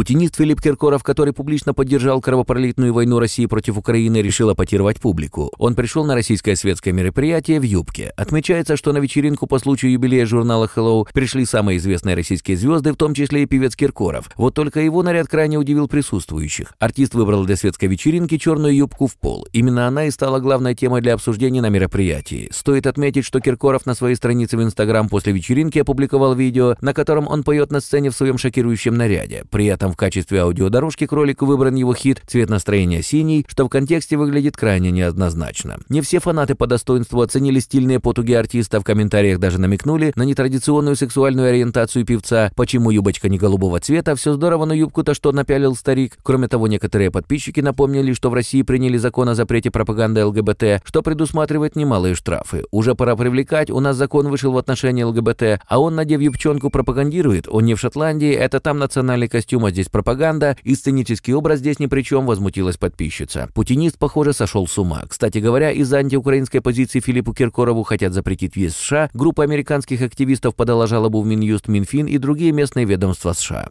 Путинист Филипп Киркоров, который публично поддержал кровопролитную войну России против Украины, решил апатировать публику. Он пришел на российское светское мероприятие в юбке. Отмечается, что на вечеринку по случаю юбилея журнала «Hello» пришли самые известные российские звезды, в том числе и певец Киркоров. Вот только его наряд крайне удивил присутствующих. Артист выбрал для светской вечеринки черную юбку в пол. Именно она и стала главной темой для обсуждения на мероприятии. Стоит отметить, что Киркоров на своей странице в Инстаграм после вечеринки опубликовал видео, на котором он поет на сцене в своем шокирующем наряде. При этом в качестве аудиодорожки к ролику выбран его хит «Цвет настроения синий», что в контексте выглядит крайне неоднозначно. Не все фанаты по достоинству оценили стильные потуги артиста, в комментариях даже намекнули на нетрадиционную сексуальную ориентацию певца, почему юбочка не голубого цвета, все здорово, но юбку-то что напялил старик. Кроме того, некоторые подписчики напомнили, что в России приняли закон о запрете пропаганды ЛГБТ, что предусматривает немалые штрафы. Уже пора привлекать, у нас закон вышел в отношении ЛГБТ, а он, надев юбчонку, пропагандирует, он не в Шотландии, это там национальный костюм одевает здесь пропаганда, и сценический образ здесь ни при чем, возмутилась подписчица. Путинист, похоже, сошел с ума. Кстати говоря, из-за антиукраинской позиции Филиппу Киркорову хотят запретить въезд в США, группа американских активистов подала жалобу в Минюст, Минфин и другие местные ведомства США.